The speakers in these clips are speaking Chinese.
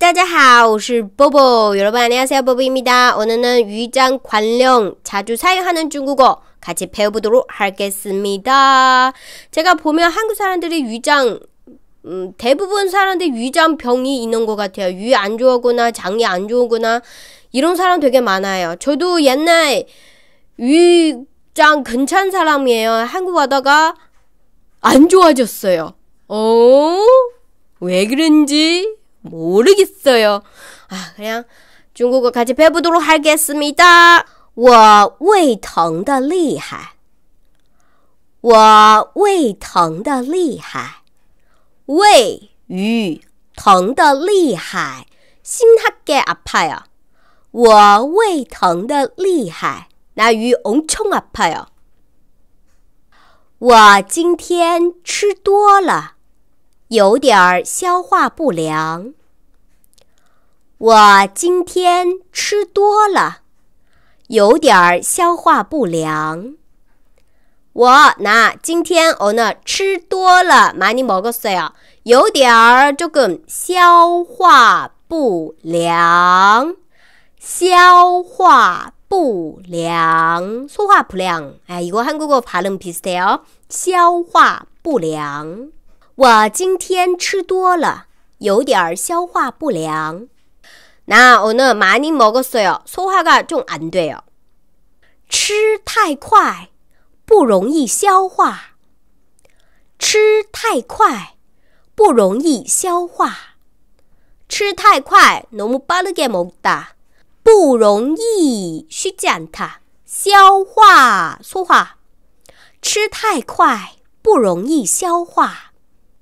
大家好,我是 보보. 여러분 안녕하세요, 보보입니다. 오늘은 위장 관령 자주 사용하는 중국어 같이 배워보도록 하겠습니다. 제가 보면 한국 사람들이 위장 음, 대부분 사람들 위장병이 있는 것 같아요. 위 안 좋거나 장이 안 좋거나 이런 사람 되게 많아요. 저도 옛날 위장 괜찮은 사람이에요. 한국 와다가 안 좋아졌어요. 어? 왜 그런지 모르겠어요. 아, 그냥 중국어 같이 배우도록 하겠습니다. 我胃疼的厉害.我胃疼的厉害.胃 위, 疼的厉害. 심하게 아파요. 我胃疼的厉害.나위 엄청 아파요. 我今天吃多了。有点儿消化不良。我今天吃多了，有点儿消化不良。我那今天我那吃多了，马你莫个说呀，有点儿这个消化不良，消化不良，消化不良，哎，一个韩国个法文皮斯的消化不良。我今天吃多了，有点儿消化不良。那我那马尼莫个说哟，说话个种安对哟。吃太快不容易消化。吃太快不容易消化。吃太快，侬唔把那个么哒不容易去讲它消化。说话，吃太快不容易消化。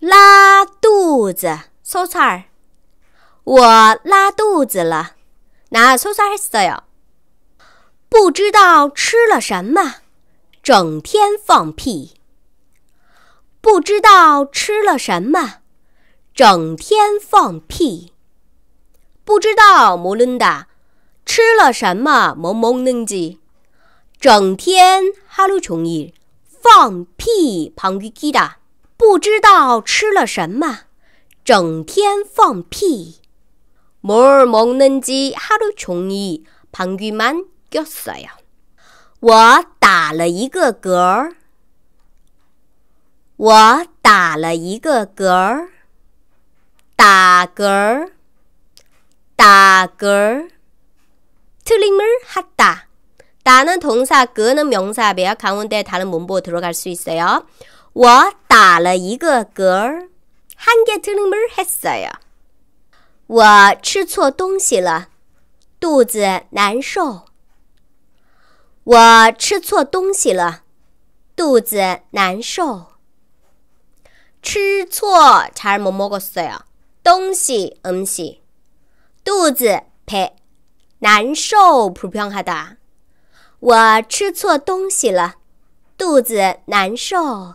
拉肚子，搜查我拉肚子了。나수사했어 요。 不知道吃了什么，整天放屁。不知道吃了什么，整天放屁。不知道모른다吃了什么모모는지整天하루종일放屁旁위기다不知道吃了什么整天放屁摩尔蒙嫩鸡哈喽宠你胖鱼们叫谁我打了一个嗝儿我打了一个嗝儿打嗝儿打嗝儿特里姆尔哈打打呢同格呢秒杀不要看我带他的蒙布特罗克逊塞啊我打了一个嗝。한개들린말해서 야。 我吃错东西了，肚子难受。我吃错东西了，肚子难受。吃错잘못먹었어 요。 东西음 식， 肚子 배， 难受불편하 다。 我吃错东西了，肚子难受。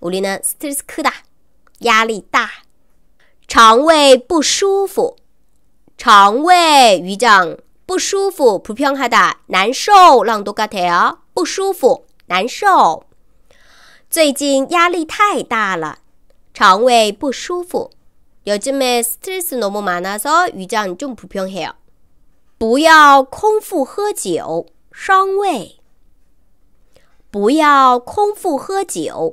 우리呢，stress 压力大，肠胃不舒服，肠胃、胃胀不舒服，不平하 다， 难受，똑같아 요， 不舒服，难受。最近压力太大了，肠胃不舒服。요즘에스트레스너무많아서위장좀불평해 요。 不要空腹喝酒，伤胃。不要空腹喝酒。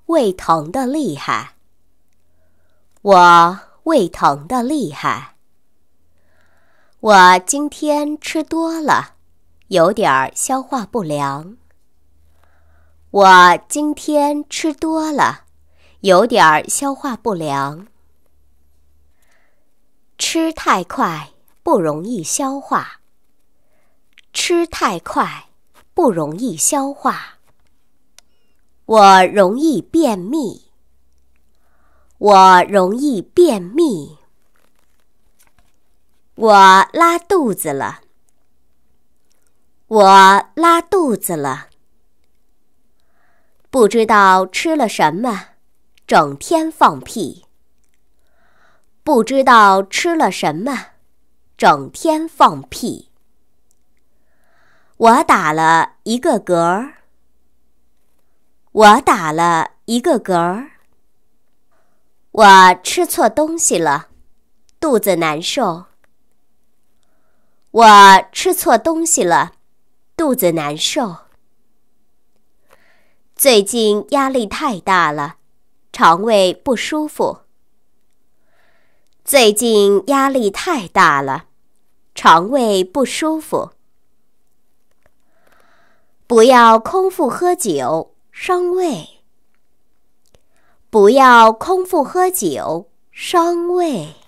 胃疼的厉害，我胃疼的厉害，我今天吃多了，有点消化不良。我今天吃多了，有点消化不良。吃太快不容易消化，吃太快不容易消化。我容易便秘，我容易便秘，我拉肚子了，我拉肚子了，不知道吃了什么，整天放屁，不知道吃了什么，整天放屁，我打了一个嗝。我打了一个嗝儿。我吃错东西了，肚子难受。我吃错东西了，肚子难受。最近压力太大了，肠胃不舒服。最近压力太大了，肠胃不舒服。不要空腹喝酒。伤胃，不要空腹喝酒，伤胃。